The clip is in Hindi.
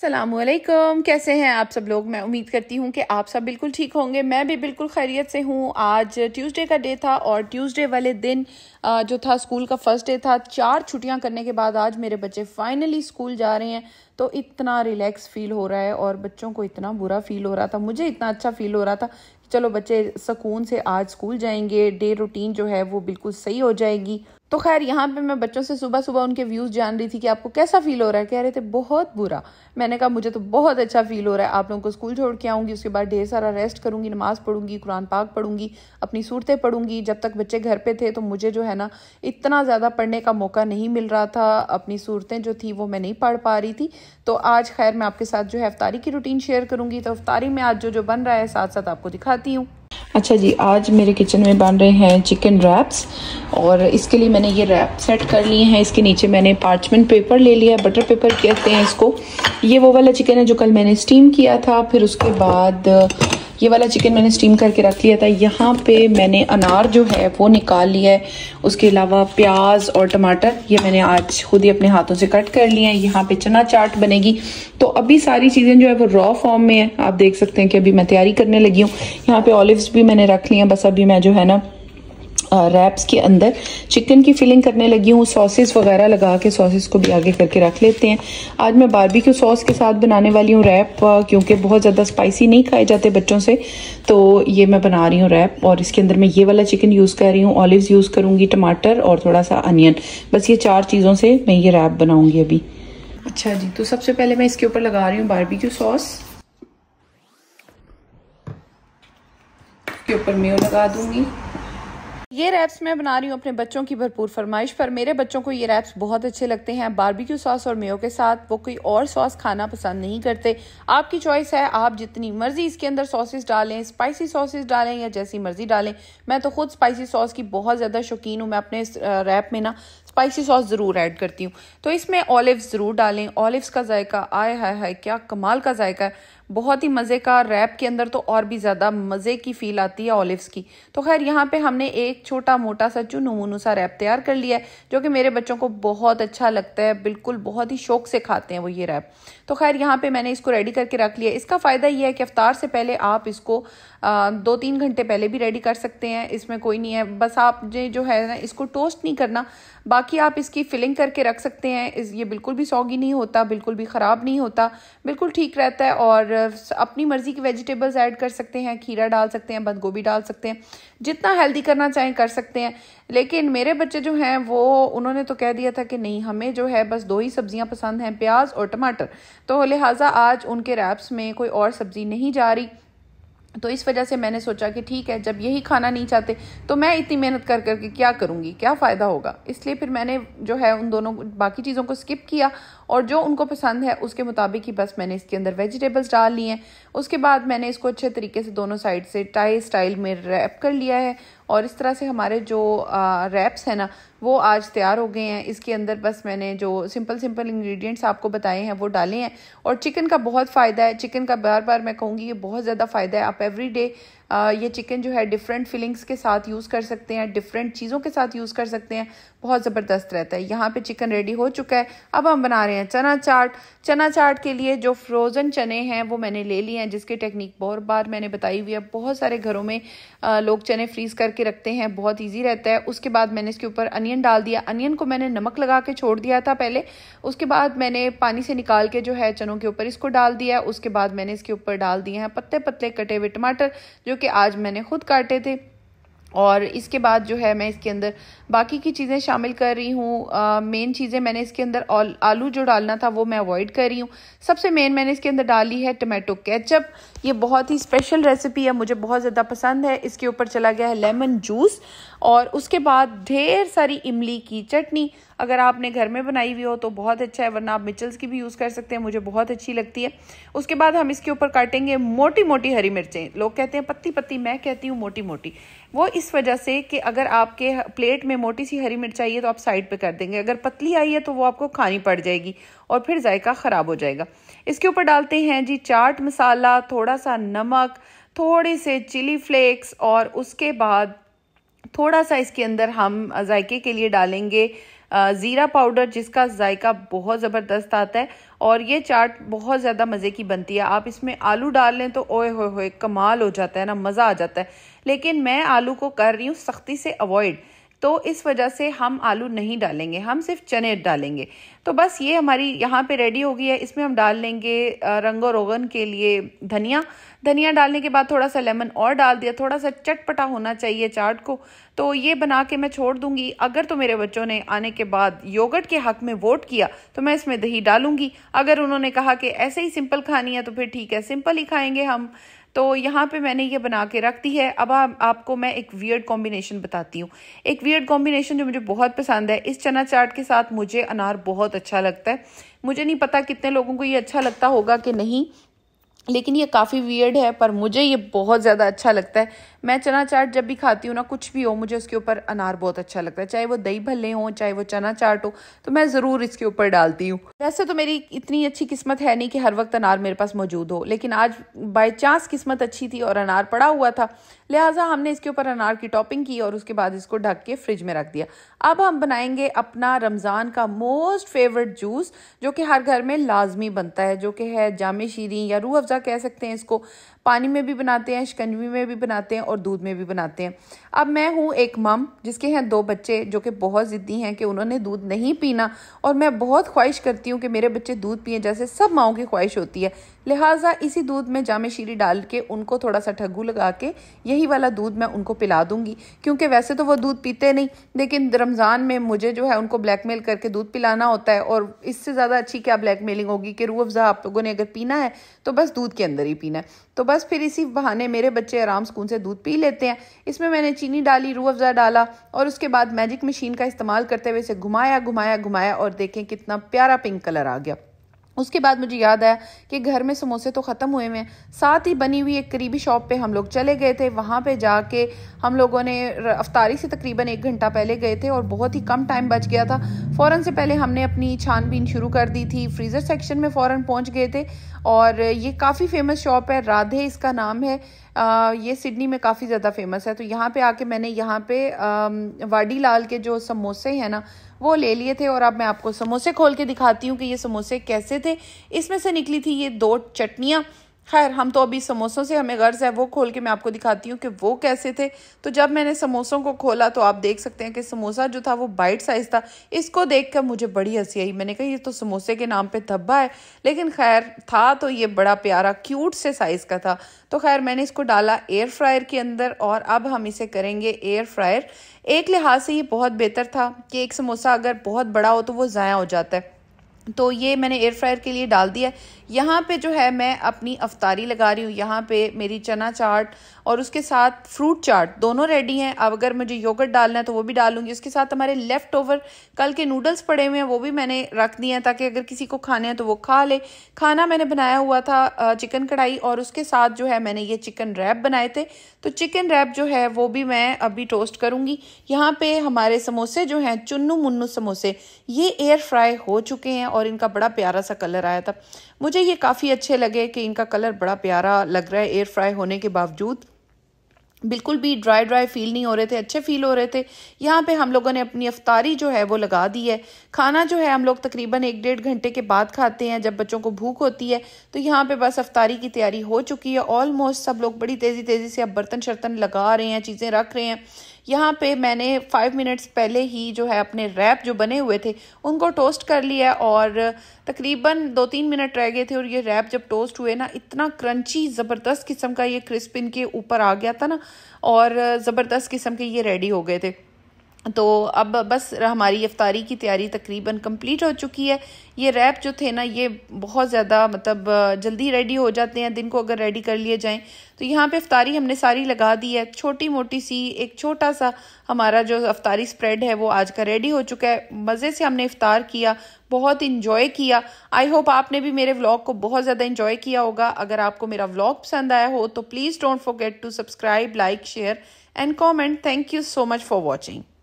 सलामकुम कैसे हैं आप सब लोग मैं उम्मीद करती हूँ कि आप सब बिल्कुल ठीक होंगे मैं भी बिल्कुल खैरियत से हूँ आज ट्यूसडे का डे था और ट्यूसडे वाले दिन जो था स्कूल का फर्स्ट डे था चार छुट्टियाँ करने के बाद आज मेरे बच्चे फाइनली स्कूल जा रहे हैं तो इतना रिलैक्स फील हो रहा है और बच्चों को इतना बुरा फील हो रहा था मुझे इतना अच्छा फील हो रहा था चलो बच्चे सुकून से आज स्कूल जाएंगे डे रूटीन जो है वो बिल्कुल सही हो जाएगी तो खैर यहाँ पे मैं बच्चों से सुबह सुबह उनके व्यूज़ जान रही थी कि आपको कैसा फील हो रहा है कह रहे थे बहुत बुरा मैंने कहा मुझे तो बहुत अच्छा फील हो रहा है आप लोगों को स्कूल छोड़ के आऊँगी उसके बाद ढेर सारा रेस्ट करूँगी नमाज़ पढ़ूँगी कुरान पाक पढ़ूँगी अपनी सूरतें पढ़ूंगी जब तक बच्चे घर पे थे तो मुझे जो है ना इतना ज़्यादा पढ़ने का मौका नहीं मिल रहा था अपनी सूरतें जो थी वो मैं नहीं पढ़ पा रही थी तो आज खैर मैं आपके साथ जो है अफ्तारी की रूटीन शेयर करूँगी तो अफ्तारी में आज जो जो बन रहा है साथ साथ आपको दिखाती हूँ अच्छा जी आज मेरे किचन में बन रहे हैं चिकन रैप्स और इसके लिए मैंने ये रैप सेट कर लिए हैं इसके नीचे मैंने पार्चमेंट पेपर ले लिया है बटर पेपर कहते हैं इसको ये वो वाला चिकन है जो कल मैंने स्टीम किया था फिर उसके बाद ये वाला चिकन मैंने स्टीम करके रख लिया था यहाँ पे मैंने अनार जो है वो निकाल लिया है उसके अलावा प्याज और टमाटर ये मैंने आज खुद ही अपने हाथों से कट कर लिए हैं यहाँ पे चना चाट बनेगी तो अभी सारी चीज़ें जो है वो रॉ फॉर्म में है आप देख सकते हैं कि अभी मैं तैयारी करने लगी हूँ यहाँ पे ऑलिव्स भी मैंने रख लिया हैं बस अभी मैं जो है ना रैप्स के अंदर चिकन की फिलिंग करने लगी हूँ सॉसेस वगैरह लगा के सॉसेस को भी आगे करके रख लेते हैं आज मैं बारबी बारबेक्यू सॉस के साथ बनाने वाली हूँ रैप क्योंकि बहुत ज़्यादा स्पाइसी नहीं खाए जाते बच्चों से तो ये मैं बना रही हूँ रैप और इसके अंदर मैं ये वाला चिकन यूज़ कर रही हूँ ऑलिव यूज़ करूँगी टमाटर और थोड़ा सा अनियन बस ये चार चीज़ों से मैं ये रैप बनाऊँगी अभी अच्छा जी तो सबसे पहले मैं इसके ऊपर लगा रही हूँ बारबेक्यू सॉस के ऊपर मेयो लगा दूंगी ये रैप्स मैं बना रही हूँ अपने बच्चों की भरपूर फरमाइश पर मेरे बच्चों को ये रैप्स बहुत अच्छे लगते हैं बारबेक्यू सॉस और मेयो के साथ वो कोई और सॉस खाना पसंद नहीं करते आपकी चॉइस है आप जितनी मर्जी इसके अंदर सॉसेस डालें स्पाइसी सॉसेस डालें या जैसी मर्जी डालें मैं तो खुद स्पाइसी सॉस की बहुत ज़्यादा शौकीन हूँ मैं अपने रैप में ना स्पाइसी सॉस ज़रूर ऐड करती हूँ तो इसमें ऑलिव ज़रूर डालें ऑलिव्स का जायका आय हाय हाय क्या कमाल का जायका है बहुत ही मज़े का रैप के अंदर तो और भी ज़्यादा मज़े की फील आती है ऑलिव्स की तो खैर यहाँ पे हमने एक छोटा मोटा सा चू मुनू सा रैप तैयार कर लिया है जो कि मेरे बच्चों को बहुत अच्छा लगता है बिल्कुल बहुत ही शौक से खाते हैं वो ये रैप तो खैर यहाँ पर मैंने इसको रेडी करके रख लिया इसका फ़ायदा यह है कि अफ्तार से पहले आप इसको दो तीन घंटे पहले भी रेडी कर सकते हैं इसमें कोई नहीं है बस आप जो है ना इसको टोस्ट नहीं करना बाकी आप इसकी फिलिंग करके रख सकते हैं इस ये बिल्कुल भी सौगी नहीं होता बिल्कुल भी ख़राब नहीं होता बिल्कुल ठीक रहता है और अपनी मर्ज़ी की वेजिटेबल्स ऐड कर सकते हैं खीरा डाल सकते हैं बंद गोभी डाल सकते हैं जितना हेल्दी करना चाहें कर सकते हैं लेकिन मेरे बच्चे जो हैं वो उन्होंने तो कह दिया था कि नहीं हमें जो है बस दो ही सब्ज़ियाँ पसंद हैं प्याज और टमाटर तो लिहाजा आज उनके रैप्स में कोई और सब्ज़ी नहीं जा रही तो इस वजह से मैंने सोचा कि ठीक है जब यही खाना नहीं चाहते तो मैं इतनी मेहनत कर करके क्या करूँगी क्या फ़ायदा होगा इसलिए फिर मैंने जो है उन दोनों बाकी चीज़ों को स्किप किया और जो उनको पसंद है उसके मुताबिक ही बस मैंने इसके अंदर वेजिटेबल्स डाल लिए हैं उसके बाद मैंने इसको अच्छे तरीके से दोनों साइड से टाई स्टाइल में रैप कर लिया है और इस तरह से हमारे जो रैप्स हैं ना वो आज तैयार हो गए हैं इसके अंदर बस मैंने जो सिंपल सिंपल इंग्रेडिएंट्स आपको बताए हैं वो डाले हैं और चिकन का बहुत फ़ायदा है चिकन का बार बार मैं कहूँगी ये बहुत ज़्यादा फ़ायदा है आप एवरी डे ये चिकन जो है डिफरेंट फिलिंग्स के साथ यूज़ कर सकते हैं डिफरेंट चीज़ों के साथ यूज़ कर सकते हैं बहुत ज़बरदस्त रहता है यहाँ पे चिकन रेडी हो चुका है अब हम बना रहे हैं चना चाट चना चाट के लिए जो फ्रोज़न चने हैं वो मैंने ले लिए हैं जिसकी टेक्निक बहुत बार मैंने बताई हुई है बहुत सारे घरों में लोग चने फ्रीज़ करके रखते हैं बहुत ईजी रहता है उसके बाद मैंने इसके ऊपर अनियन डाल दिया अनियन को मैंने नमक लगा के छोड़ दिया था पहले उसके बाद मैंने पानी से निकाल के जो है चनों के ऊपर इसको डाल दिया उसके बाद मैंने इसके ऊपर डाल दिए हैं पत्ते पत्ते कटे हुए टमाटर जो कि आज मैंने खुद काटे थे और इसके बाद जो है मैं इसके अंदर बाकी की चीज़ें शामिल कर रही हूँ मेन चीज़ें मैंने इसके अंदर आलू जो डालना था वो मैं अवॉइड कर रही हूँ सबसे मेन मैंने इसके अंदर डाली है टमाटो केचप ये बहुत ही स्पेशल रेसिपी है मुझे बहुत ज़्यादा पसंद है इसके ऊपर चला गया है लेमन जूस और उसके बाद ढेर सारी इमली की चटनी अगर आपने घर में बनाई हुई हो तो बहुत अच्छा है वरना आप मिचल्स की भी यूज़ कर सकते हैं मुझे बहुत अच्छी लगती है उसके बाद हम इसके ऊपर काटेंगे मोटी मोटी हरी मिर्चें लोग कहते हैं पत्ती पत्ती मैं कहती हूँ मोटी मोटी वो इस वजह से कि अगर आपके प्लेट में मोटी सी हरी मिर्च आई है तो आप साइड पर कर देंगे अगर पतली आई है तो वो आपको खानी पड़ जाएगी और फिर जायका ख़राब हो जाएगा इसके ऊपर डालते हैं जी चाट मसाला थोड़ा सा नमक थोड़े से चिली फ्लेक्स और उसके बाद थोड़ा सा इसके अंदर हम जायके के लिए डालेंगे ज़ीरा पाउडर जिसका जायका बहुत ज़बरदस्त आता है और ये चाट बहुत ज़्यादा मज़े की बनती है आप इसमें आलू डाल लें तो ओए होए होए कमाल हो जाता है ना मज़ा आ जाता है लेकिन मैं आलू को कर रही हूँ सख्ती से अवॉइड तो इस वजह से हम आलू नहीं डालेंगे हम सिर्फ चने डालेंगे तो बस ये हमारी यहाँ पे रेडी हो गई है इसमें हम डाल लेंगे रंगो रोगन के लिए धनिया धनिया डालने के बाद थोड़ा सा लेमन और डाल दिया थोड़ा सा चटपटा होना चाहिए चाट को तो ये बना के मैं छोड़ दूंगी अगर तो मेरे बच्चों ने आने के बाद योगट के हक में वोट किया तो मैं इसमें दही डालूंगी अगर उन्होंने कहा कि ऐसे ही सिंपल खानी है तो फिर ठीक है सिंपल ही खाएंगे हम तो यहाँ पे मैंने ये बना के रख दी है अब आ, आपको मैं एक वियर्ड कॉम्बिनेशन बताती हूँ एक वियर्ड कॉम्बिनेशन जो मुझे बहुत पसंद है इस चना चाट के साथ मुझे अनार बहुत अच्छा लगता है मुझे नहीं पता कितने लोगों को ये अच्छा लगता होगा कि नहीं लेकिन ये काफ़ी वियर्ड है पर मुझे ये बहुत ज़्यादा अच्छा लगता है मैं चना चाट जब भी खाती हूँ ना कुछ भी हो मुझे उसके ऊपर अनार बहुत अच्छा लगता है चाहे वो दही भल्ले हो चाहे वो चना चाट हो तो मैं ज़रूर इसके ऊपर डालती हूँ वैसे तो मेरी इतनी अच्छी किस्मत है नहीं कि हर वक्त अनार मेरे पास मौजूद हो लेकिन आज बाई चांस किस्मत अच्छी थी और अनार पड़ा हुआ था लिहाजा हमने इसके ऊपर अनार की टॉपिंग की और उसके बाद इसको ढक के फ्रिज में रख दिया अब हम बनाएंगे अपना रमज़ान का मोस्ट फेवरेट जूस जो कि हर घर में लाजमी बनता है जो कि है जाम शीरी या रूह अफजा कह सकते हैं इसको पानी में भी बनाते हैं शिकंजवी में भी बनाते हैं और दूध में भी बनाते हैं अब मैं हूँ एक मम जिसके हैं दो बच्चे जो कि बहुत ज़िद्दी हैं कि उन्होंने दूध नहीं पीना और मैं बहुत ख्वाहिश करती हूँ कि मेरे बच्चे दूध पिए जैसे सब माओं की ख्वाहिश होती है लिहाजा इसी दूध में जामे शीरी डाल के उनको थोड़ा सा ठग्गू लगा के यही वाला दूध मैं उनको पिला दूंगी क्योंकि वैसे तो वो दूध पीते नहीं लेकिन रमज़ान में मुझे जो है उनको ब्लैकमेल करके दूध पिलाना होता है और इससे ज़्यादा अच्छी क्या ब्लैकमेलिंग होगी कि रूह अफ़ज़ा आप लोगों ने अगर पीना है तो बस दूध के अंदर ही पीना है तो बस फिर इसी बहाने मेरे बच्चे आराम सुकून से दूध पी लेते हैं इसमें मैंने चीनी डाली रूह अफ़ज़ा डाला और उसके बाद मैजिक मशीन का इस्तेमाल करते हुए इसे घुमाया घुमाया घुमाया और देखें कितना प्यारा पिंक कलर आ गया उसके बाद मुझे याद आया कि घर में समोसे तो ख़त्म हुए हुए हैं साथ ही बनी हुई एक करीबी शॉप पे हम लोग चले गए थे वहाँ पे जाके हम लोगों ने अफ्तारी से तकरीबन एक घंटा पहले गए थे और बहुत ही कम टाइम बच गया था फ़ौरन से पहले हमने अपनी छानबीन शुरू कर दी थी फ्रीज़र सेक्शन में फ़ौरन पहुँच गए थे और ये काफ़ी फेमस शॉप है राधे इसका नाम है आ, ये सिडनी में काफ़ी ज़्यादा फेमस है तो यहाँ पर आके मैंने यहाँ पर वाडी लाल के जो समोसे हैं ना वो ले लिए थे और अब मैं आपको समोसे खोल के दिखाती हूँ कि ये समोसे कैसे थे इसमें से निकली थी ये दो चटनियाँ खैर हम तो अभी समोसों से हमें गर्ज है वो खोल के मैं आपको दिखाती हूँ कि वो कैसे थे तो जब मैंने समोसों को खोला तो आप देख सकते हैं कि समोसा जो था वो बाइट साइज़ था इसको देख कर मुझे बड़ी हंसी आई मैंने कहा ये तो समोसे के नाम पे धब्बा है लेकिन खैर था तो ये बड़ा प्यारा क्यूट से साइज़ का था तो खैर मैंने इसको डाला एयर फ्रायर के अंदर और अब हम इसे करेंगे एयर फ्रायर एक लिहाज से ये बहुत बेहतर था कि एक समोसा अगर बहुत बड़ा हो तो वो ज़ाया हो जाता है तो ये मैंने एयर फ्रायर के लिए डाल दिया यहाँ पे जो है मैं अपनी अफतारी लगा रही हूँ यहाँ पे मेरी चना चाट और उसके साथ फ्रूट चाट दोनों रेडी हैं अब अगर मुझे योगर्ट डालना है तो वो भी डालूंगी उसके साथ हमारे लेफ़्ट ओवर कल के नूडल्स पड़े हुए हैं वो भी मैंने रख दिए हैं ताकि अगर किसी को खाने हैं तो वो खा ले खाना मैंने बनाया हुआ था चिकन कढ़ाई और उसके साथ जो है मैंने ये चिकन रैप बनाए थे तो चिकन रैप जो है वो भी मैं अभी टोस्ट करूँगी यहाँ पर हमारे समोसे जो हैं चुन्नू मुन्नू समोसे ये एयर फ्राई हो चुके हैं और इनका बड़ा प्यारा सा कलर आया था मुझे मुझे ये काफ़ी अच्छे लगे कि इनका कलर बड़ा प्यारा लग रहा है एयर फ्राई होने के बावजूद बिल्कुल भी ड्राई ड्राई फील नहीं हो रहे थे अच्छे फील हो रहे थे यहाँ पे हम लोगों ने अपनी अफ्तारी जो है वो लगा दी है खाना जो है हम लोग तकरीबन एक डेढ़ घंटे के बाद खाते हैं जब बच्चों को भूख होती है तो यहाँ पे बस अफ्तारी की तैयारी हो चुकी है ऑलमोस्ट सब लोग बड़ी तेज़ी तेज़ी से अब बर्तन शर्तन लगा रहे हैं चीज़ें रख रहे हैं यहाँ पे मैंने फाइव मिनट्स पहले ही जो है अपने रैप जो बने हुए थे उनको टोस्ट कर लिया और तकरीबन दो तीन मिनट रह गए थे और ये रैप जब टोस्ट हुए ना इतना क्रंची ज़बरदस्त किस्म का ये क्रिस्प इनके ऊपर आ गया था ना और ज़बरदस्त किस्म के ये रेडी हो गए थे तो अब बस हमारी इफ्तारी की तैयारी तकरीबन कंप्लीट हो चुकी है ये रैप जो थे ना ये बहुत ज़्यादा मतलब जल्दी रेडी हो जाते हैं दिन को अगर रेडी कर लिए जाएं तो यहाँ पे इफ्तारी हमने सारी लगा दी है छोटी मोटी सी एक छोटा सा हमारा जो अफ्तारी स्प्रेड है वो आज का रेडी हो चुका है मज़े से हमने इफ़ार किया बहुत इन्जॉय किया आई होप आपने भी मेरे व्लॉग को बहुत ज़्यादा इन्जॉय किया होगा अगर आपको मेरा व्लॉग पसंद आया हो तो please don't forget to subscribe like share and comment thank you so much for watching